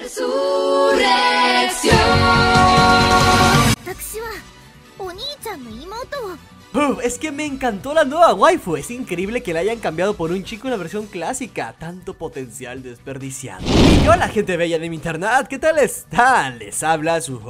Resurrección. es que me encantó la nueva waifu, es increíble que la hayan cambiado por un chico en la versión clásica, tanto potencial desperdiciado. Y hola gente bella de mi internet, ¿qué tal están? Les habla su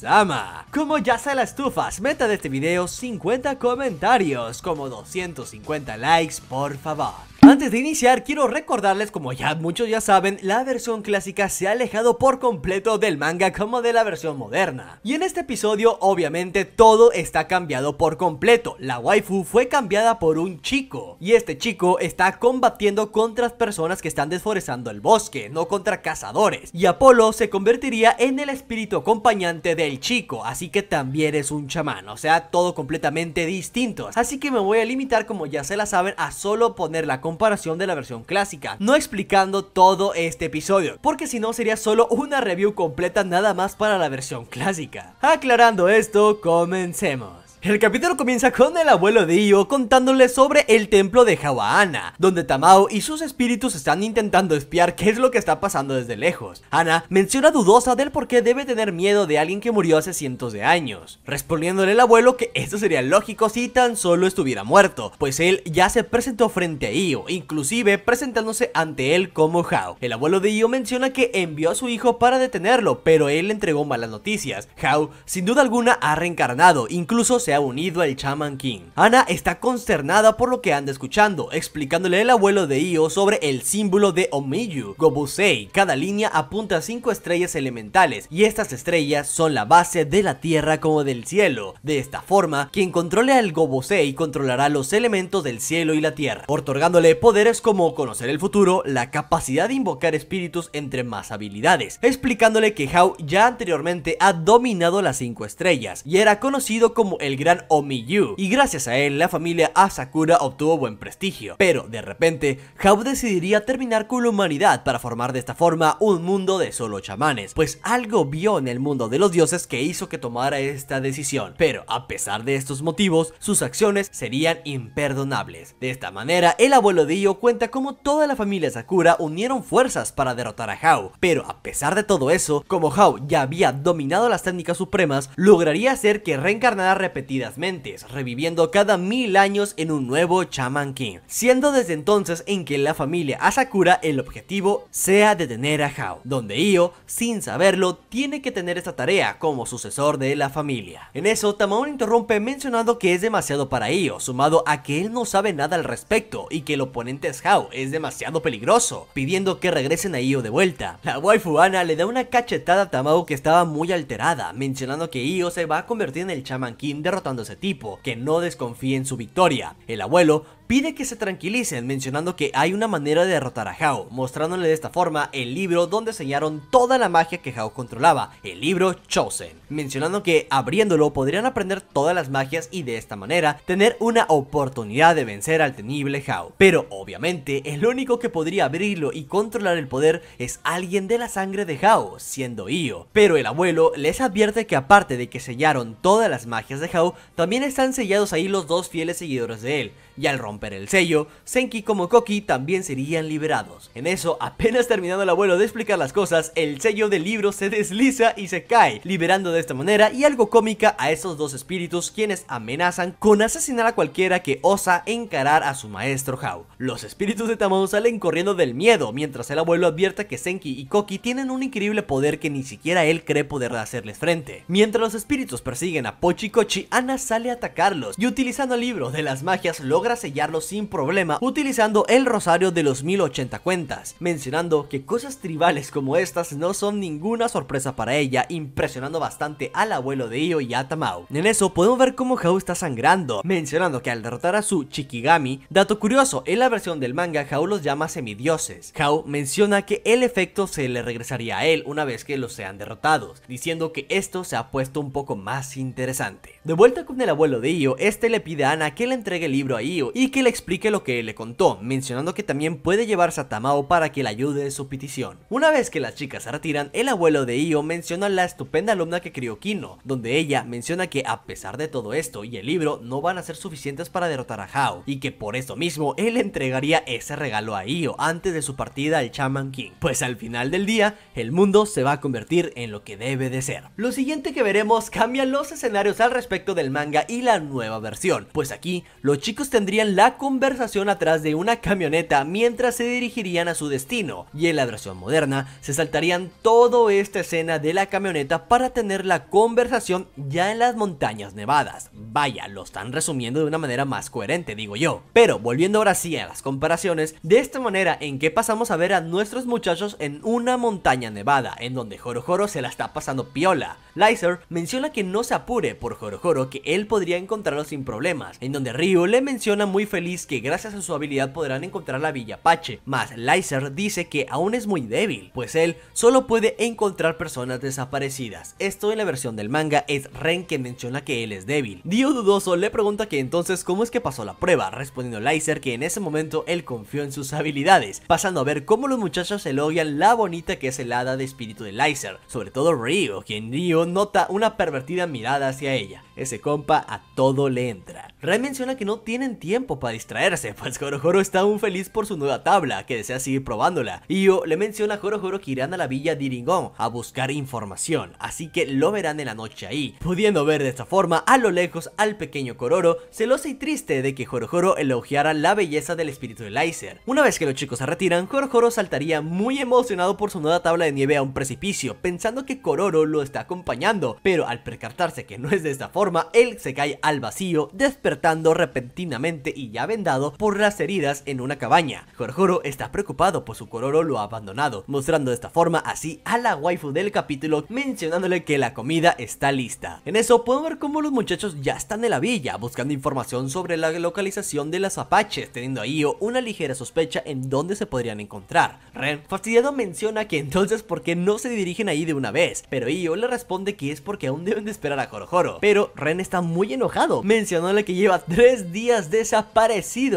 Sama. Como ya saben las estufas, meta de este video 50 comentarios, como 250 likes por favor. Antes de iniciar, quiero recordarles, como ya muchos ya saben, la versión clásica se ha alejado por completo del manga como de la versión moderna. Y en este episodio, obviamente, todo está cambiado por completo. La waifu fue cambiada por un chico, y este chico está combatiendo contra las personas que están desforestando el bosque, no contra cazadores. Y Apolo se convertiría en el espíritu acompañante del chico, así que también es un chamán, o sea, todo completamente distinto. Así que me voy a limitar, como ya se la saben, a solo poner la comparación de la versión clásica, no explicando todo este episodio, porque si no sería solo una review completa nada más para la versión clásica. Aclarando esto, comencemos. El capítulo comienza con el abuelo de Io contándole sobre el templo de Ana, donde Tamao y sus espíritus están intentando espiar qué es lo que está pasando desde lejos. Ana menciona dudosa del por qué debe tener miedo de alguien que murió hace cientos de años, respondiéndole el abuelo que esto sería lógico si tan solo estuviera muerto, pues él ya se presentó frente a Io, inclusive presentándose ante él como Hao. El abuelo de Io menciona que envió a su hijo para detenerlo, pero él le entregó malas noticias. Hao, sin duda alguna, ha reencarnado, incluso se ha unido al Chaman King. Ana está consternada por lo que anda escuchando, explicándole el abuelo de Io sobre el símbolo de Omiyu, Gobusei. Cada línea apunta a cinco estrellas elementales y estas estrellas son la base de la tierra como del cielo. De esta forma, quien controle al Gobusei controlará los elementos del cielo y la tierra, otorgándole poderes como conocer el futuro, la capacidad de invocar espíritus entre más habilidades, explicándole que Hao ya anteriormente ha dominado las cinco estrellas y era conocido como el eran Omiyu, y gracias a él la familia Asakura obtuvo buen prestigio. Pero, de repente, Hau decidiría terminar con la humanidad para formar de esta forma un mundo de solo chamanes, pues algo vio en el mundo de los dioses que hizo que tomara esta decisión. Pero, a pesar de estos motivos, sus acciones serían imperdonables. De esta manera, el abuelo de cuenta cómo toda la familia Asakura unieron fuerzas para derrotar a Hau pero a pesar de todo eso, como Hau ya había dominado las técnicas supremas, lograría hacer que reencarnara repetidamente mentes, reviviendo cada mil años en un nuevo Shaman King, siendo desde entonces en que la familia Asakura el objetivo sea detener a Hao, donde Io, sin saberlo, tiene que tener esta tarea como sucesor de la familia. En eso, Tamaon interrumpe mencionando que es demasiado para Io, sumado a que él no sabe nada al respecto y que el oponente es Hao, es demasiado peligroso, pidiendo que regresen a Io de vuelta. La waifu Ana le da una cachetada a Tamao que estaba muy alterada, mencionando que Io se va a convertir en el Shaman King de derrotando ese tipo, que no desconfíe en su victoria. El abuelo pide que se tranquilicen mencionando que hay una manera de derrotar a Hao, mostrándole de esta forma el libro donde sellaron toda la magia que Hao controlaba, el libro Chosen, mencionando que abriéndolo podrían aprender todas las magias y de esta manera tener una oportunidad de vencer al temible Hao. Pero obviamente el único que podría abrirlo y controlar el poder es alguien de la sangre de Hao, siendo Io. Pero el abuelo les advierte que aparte de que sellaron todas las magias de Hao, también están sellados ahí los dos fieles seguidores de él, y al el sello, Senki como Koki también serían liberados. En eso, apenas terminando el abuelo de explicar las cosas, el sello del libro se desliza y se cae, liberando de esta manera y algo cómica a esos dos espíritus quienes amenazan con asesinar a cualquiera que osa encarar a su maestro Hao. Los espíritus de Tamon salen corriendo del miedo, mientras el abuelo advierte que Senki y Koki tienen un increíble poder que ni siquiera él cree poder hacerles frente. Mientras los espíritus persiguen a Pochi Kochi, Ana sale a atacarlos y utilizando el libro de las magias logra sellar sin problema utilizando el rosario de los 1080 cuentas, mencionando que cosas tribales como estas no son ninguna sorpresa para ella, impresionando bastante al abuelo de Io y a Tamao. En eso podemos ver cómo Hao está sangrando, mencionando que al derrotar a su Chikigami, dato curioso, en la versión del manga Hao los llama semidioses. Hao menciona que el efecto se le regresaría a él una vez que los sean derrotados, diciendo que esto se ha puesto un poco más interesante. De vuelta con el abuelo de Io, este le pide a Ana que le entregue el libro a Io y que le explique lo que le contó, mencionando que también puede llevarse a Tamao para que le ayude en su petición. Una vez que las chicas se retiran, el abuelo de Io menciona la estupenda alumna que crió Kino, donde ella menciona que a pesar de todo esto y el libro no van a ser suficientes para derrotar a Hao, y que por eso mismo él entregaría ese regalo a Io antes de su partida al Shaman King, pues al final del día el mundo se va a convertir en lo que debe de ser. Lo siguiente que veremos cambia los escenarios al respecto del manga y la nueva versión, pues aquí los chicos tendrían la la conversación atrás de una camioneta mientras se dirigirían a su destino y en la versión moderna se saltarían toda esta escena de la camioneta para tener la conversación ya en las montañas nevadas. Vaya, lo están resumiendo de una manera más coherente, digo yo. Pero volviendo ahora sí a las comparaciones, de esta manera en que pasamos a ver a nuestros muchachos en una montaña nevada, en donde Joro Joro se la está pasando piola. Lizer menciona que no se apure por Joro Joro, que él podría encontrarlo sin problemas, en donde Ryu le menciona muy feliz que gracias a su habilidad podrán encontrar la Villa Apache, Más Lyser dice que aún es muy débil, pues él solo puede encontrar personas desaparecidas. Esto en la versión del manga es Ren que menciona que él es débil. Dio dudoso le pregunta que entonces cómo es que pasó la prueba, respondiendo Lyser que en ese momento él confió en sus habilidades, pasando a ver cómo los muchachos elogian la bonita que es el hada de espíritu de Lyser, sobre todo Ryo, quien Dio nota una pervertida mirada hacia ella. Ese compa a todo le entra. Ren menciona que no tienen tiempo para para distraerse, pues Jorojoro está un feliz por su nueva tabla, que desea seguir probándola. Yo le menciona a Jorojoro que irán a la villa de Iringón a buscar información, así que lo verán en la noche ahí, pudiendo ver de esta forma a lo lejos al pequeño Kororo, celoso y triste de que Jorojoro elogiara la belleza del espíritu de Lyser. Una vez que los chicos se retiran, Joro saltaría muy emocionado por su nueva tabla de nieve a un precipicio, pensando que Kororo lo está acompañando, pero al percatarse que no es de esta forma, él se cae al vacío, despertando repentinamente y ya vendado por las heridas en una cabaña. Jorjoro está preocupado por su cororo lo ha abandonado, mostrando de esta forma así a la waifu del capítulo mencionándole que la comida está lista. En eso puedo ver cómo los muchachos ya están en la villa buscando información sobre la localización de las apaches, teniendo a Io una ligera sospecha en dónde se podrían encontrar. Ren, fastidiado, menciona que entonces por qué no se dirigen ahí de una vez, pero Io le responde que es porque aún deben de esperar a Jorjoro, pero Ren está muy enojado, mencionándole que lleva tres días desaparecido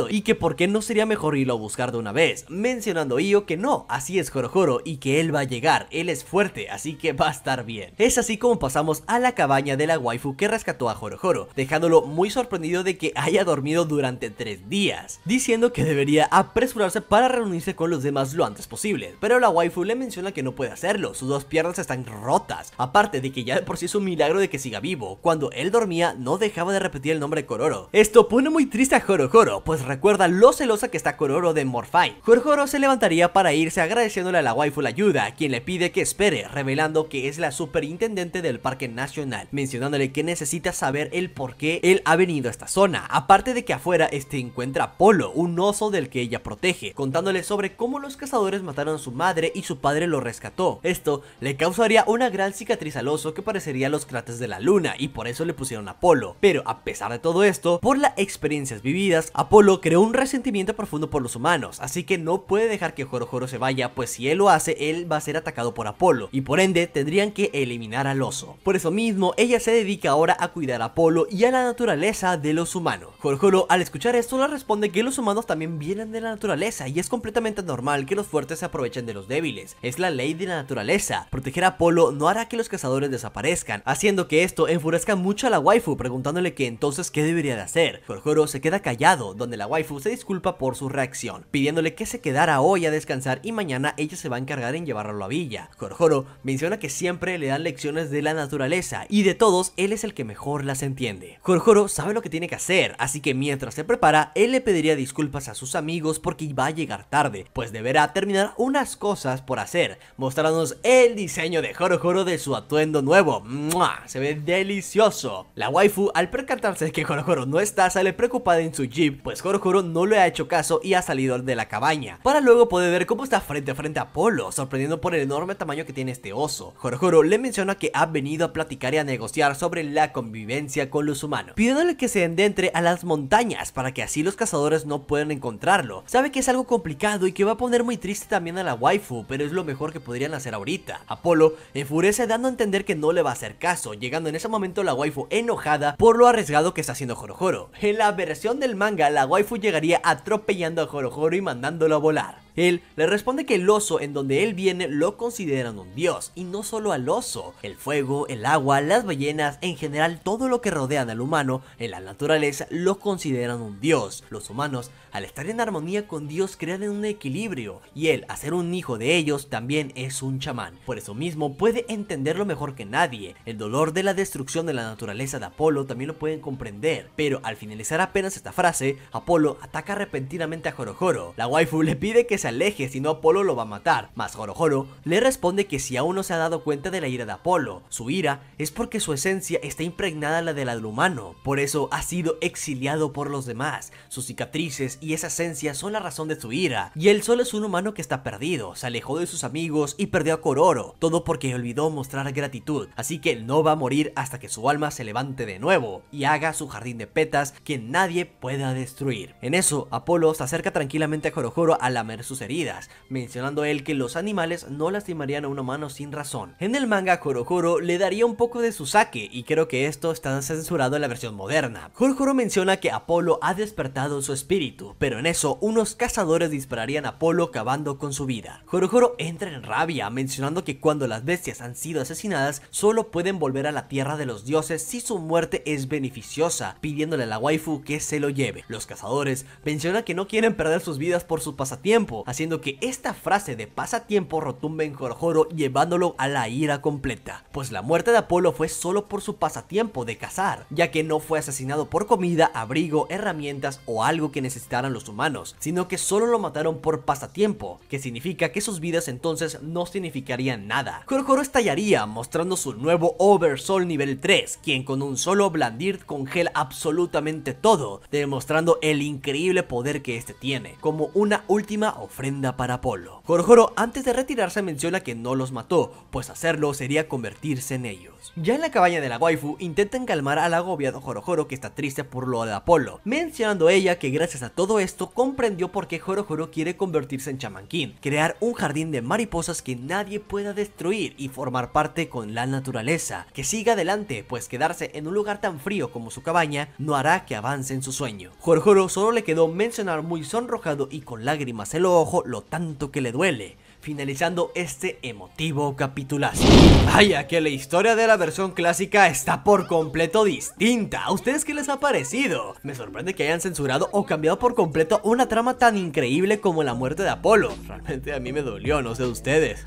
y que por qué no sería mejor irlo a buscar de una vez, mencionando Io que no, así es Jorojoro y que él va a llegar, él es fuerte, así que va a estar bien. Es así como pasamos a la cabaña de la waifu que rescató a Jorojoro, dejándolo muy sorprendido de que haya dormido durante tres días, diciendo que debería apresurarse para reunirse con los demás lo antes posible, pero la waifu le menciona que no puede hacerlo, sus dos piernas están rotas, aparte de que ya por sí es un milagro de que siga vivo, cuando él dormía no dejaba de repetir el nombre de Kororo. Esto pone muy triste a Jorojoro Jorjoro, pues recuerda lo celosa que está oro de Morphine. Jorjoro se levantaría para irse agradeciéndole a la waifu la ayuda, quien le pide que espere, revelando que es la superintendente del parque nacional, mencionándole que necesita saber el por qué él ha venido a esta zona, aparte de que afuera este encuentra Polo, un oso del que ella protege, contándole sobre cómo los cazadores mataron a su madre y su padre lo rescató. Esto le causaría una gran cicatriz al oso que parecería los cráteres de la luna y por eso le pusieron a Polo, pero a pesar de todo esto, por las experiencias vividas Apolo creó un resentimiento profundo por los humanos, así que no puede dejar que Jorjoro se vaya, pues si él lo hace, él va a ser atacado por Apolo, y por ende tendrían que eliminar al oso. Por eso mismo, ella se dedica ahora a cuidar a Apolo y a la naturaleza de los humanos. Jorjoro, al escuchar esto, le responde que los humanos también vienen de la naturaleza, y es completamente normal que los fuertes se aprovechen de los débiles, es la ley de la naturaleza. Proteger a Apolo no hará que los cazadores desaparezcan, haciendo que esto enfurezca mucho a la waifu, preguntándole que entonces qué debería de hacer. se queda callado donde la waifu se disculpa por su reacción, pidiéndole que se quedara hoy a descansar y mañana ella se va a encargar en llevarlo a la villa. Jorjoro menciona que siempre le dan lecciones de la naturaleza y de todos él es el que mejor las entiende. Jorjoro sabe lo que tiene que hacer, así que mientras se prepara, él le pediría disculpas a sus amigos porque va a llegar tarde, pues deberá terminar unas cosas por hacer, mostrarnos el diseño de Jorjoro de su atuendo nuevo. ¡Mua! Se ve delicioso. La waifu al percatarse de que Jorjoro no está, sale preocupada en su pues pues Joro no le ha hecho caso y ha salido de la cabaña, para luego poder ver cómo está frente a frente a Polo, sorprendiendo por el enorme tamaño que tiene este oso. Joro le menciona que ha venido a platicar y a negociar sobre la convivencia con los humanos, pidiéndole que se endentre a las montañas para que así los cazadores no puedan encontrarlo. Sabe que es algo complicado y que va a poner muy triste también a la waifu, pero es lo mejor que podrían hacer ahorita. Apolo enfurece dando a entender que no le va a hacer caso, llegando en ese momento la waifu enojada por lo arriesgado que está haciendo Joro En la versión del la waifu llegaría atropellando a Joro y mandándolo a volar. Él le responde que el oso en donde él viene lo consideran un dios, y no solo al oso. El fuego, el agua, las ballenas, en general todo lo que rodean al humano en la naturaleza lo consideran un dios. Los humanos, al estar en armonía con Dios, crean un equilibrio, y él, ser un hijo de ellos, también es un chamán. Por eso mismo puede entenderlo mejor que nadie. El dolor de la destrucción de la naturaleza de Apolo también lo pueden comprender, pero al finalizar apenas esta frase, Apolo ataca repentinamente a Jorojoro. La waifu le pide que se aleje, si no Apolo lo va a matar. Mas Horohoro le responde que si aún no se ha dado cuenta de la ira de Apolo, su ira es porque su esencia está impregnada a la del humano, por eso ha sido exiliado por los demás. Sus cicatrices y esa esencia son la razón de su ira, y él solo es un humano que está perdido, se alejó de sus amigos y perdió a Kororo, todo porque olvidó mostrar gratitud, así que no va a morir hasta que su alma se levante de nuevo y haga su jardín de petas que nadie pueda destruir. En eso, Apolo se acerca tranquilamente a Horohoro a lamer su heridas, mencionando él que los animales no lastimarían a una humano sin razón. En el manga, Korokoro le daría un poco de su saque y creo que esto está censurado en la versión moderna. Korokoro menciona que Apolo ha despertado su espíritu, pero en eso unos cazadores dispararían a Apolo cavando con su vida. Korokoro entra en rabia, mencionando que cuando las bestias han sido asesinadas, solo pueden volver a la tierra de los dioses si su muerte es beneficiosa, pidiéndole a la waifu que se lo lleve. Los cazadores mencionan que no quieren perder sus vidas por su pasatiempo, haciendo que esta frase de pasatiempo rotumbe en Jorojoro llevándolo a la ira completa, pues la muerte de Apolo fue solo por su pasatiempo de cazar, ya que no fue asesinado por comida, abrigo, herramientas o algo que necesitaran los humanos, sino que solo lo mataron por pasatiempo, que significa que sus vidas entonces no significarían nada. Jorojoro estallaría mostrando su nuevo Oversoul nivel 3, quien con un solo blandir congela absolutamente todo, demostrando el increíble poder que este tiene, como una última ofrenda para Apolo. Jorojoro antes de retirarse menciona que no los mató, pues hacerlo sería convertirse en ellos. Ya en la cabaña de la waifu intentan calmar al agobiado Jorojoro que está triste por lo de Apolo, mencionando ella que gracias a todo esto comprendió por qué Jorojoro quiere convertirse en chamanquín. crear un jardín de mariposas que nadie pueda destruir y formar parte con la naturaleza, que siga adelante pues quedarse en un lugar tan frío como su cabaña no hará que avance en su sueño. Jorojoro solo le quedó mencionar muy sonrojado y con lágrimas el ojo lo tanto que le duele finalizando este emotivo capitulazo. Vaya que la historia de la versión clásica está por completo distinta. ¿A ustedes qué les ha parecido? Me sorprende que hayan censurado o cambiado por completo una trama tan increíble como la muerte de Apolo. Realmente a mí me dolió, no sé ustedes.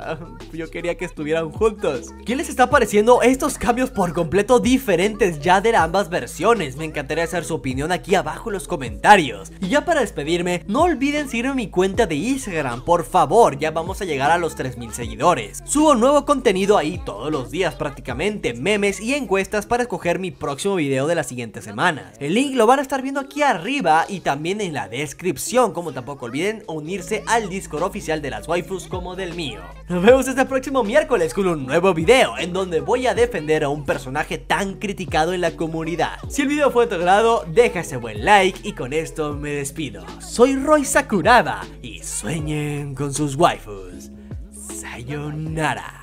Yo quería que estuvieran juntos. ¿Qué les está pareciendo estos cambios por completo diferentes ya de ambas versiones? Me encantaría hacer su opinión aquí abajo en los comentarios. Y ya para despedirme, no olviden seguirme en mi cuenta de Instagram, por favor ya vamos a llegar a los 3000 seguidores. Subo nuevo contenido ahí todos los días prácticamente, memes y encuestas para escoger mi próximo video de la siguiente semana. El link lo van a estar viendo aquí arriba y también en la descripción, como tampoco olviden unirse al Discord oficial de las waifus como del mío. Nos vemos este próximo miércoles con un nuevo video en donde voy a defender a un personaje tan criticado en la comunidad. Si el video fue de tu agrado, deja ese buen like y con esto me despido. Soy Roy Sakuraba y sueñen con sus waifus. Sayonara.